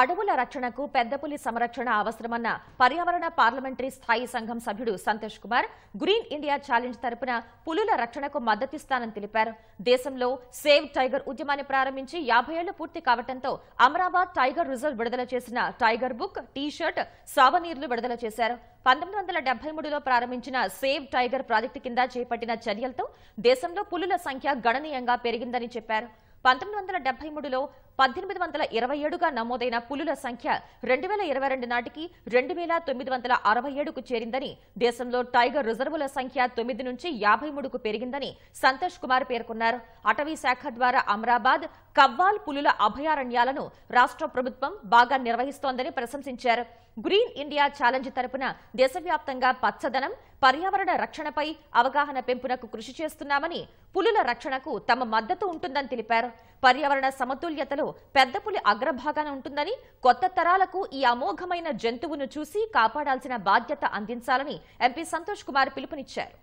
అడవుల రక్షణకు పెద్దపులి సంరక్షణ అవసరమన్న పర్యావరణ పార్లమెంటరీ స్థాయి సంఘం సభ్యుడు Santosh Kumar green India challenge తరపున పులుల రక్షణకు మద్దతిస్తానని తెలిపారు దేశంలో సేవ్ టైగర్ ఉద్యమాన్ని ప్రారంభించి యాభై ఏళ్లు పూర్తి కావడంతో అమరాబాద్ టైగర్ రిజర్వ్ విడుదల చేసిన టైగర్ బుక్ టీషర్ట్ సావనీర్లు విడుదల చేశారు పంతొమ్మిది వందల డెబ్బై మూడులో ప్రారంభించిన సేవ్ టైగర్ ప్రాజెక్టు కింద చేపట్టిన చర్యలతో దేశంలో పులుల సంఖ్య గణనీయంగా పెరిగిందని చెప్పారు పంతొమ్మిది వందల డెబ్బై మూడులో పద్దెనిమిది వందల ఇరవై ఏడుగా నమోదైన పులుల సంఖ్య రెండు వేల ఇరవై రెండు నాటికి రెండు వేల తొమ్మిది వందల అరవై ఏడుకు చేరిందని దేశంలో టైగర్ రిజర్వుల సంఖ్య తొమ్మిది నుంచి యాభై మూడుకు పెరిగిందని సంతోష్ కుమార్ పేర్కొన్నారు అటవీ శాఖ ద్వారా అమరాబాద్ కవ్వాల్ పులుల అభయారణ్యాలను రాష్ట్ర ప్రభుత్వం బాగా నిర్వహిస్తోందని ప్రశంసించారు గ్రీన్ ఇండియా ఛాలెంజ్ తరపున దేశవ్యాప్తంగా పచ్చదనం పర్యావరణ రక్షణపై అవగాహన పెంపునకు కృషి చేస్తున్నామని పులుల రక్షణకు తమ మద్దతు ఉంటుందని తెలిపారు పర్యావరణ సమతుల్యతలో పెద్దపులి అగ్రభాగాన ఉంటుందని కొత్త తరాలకు ఈ అమోఘమైన జంతువును చూసి కాపాడాల్సిన బాధ్యత అందించాలని ఎంపీ సంతోష్ కుమార్ పిలుపునిచ్చారు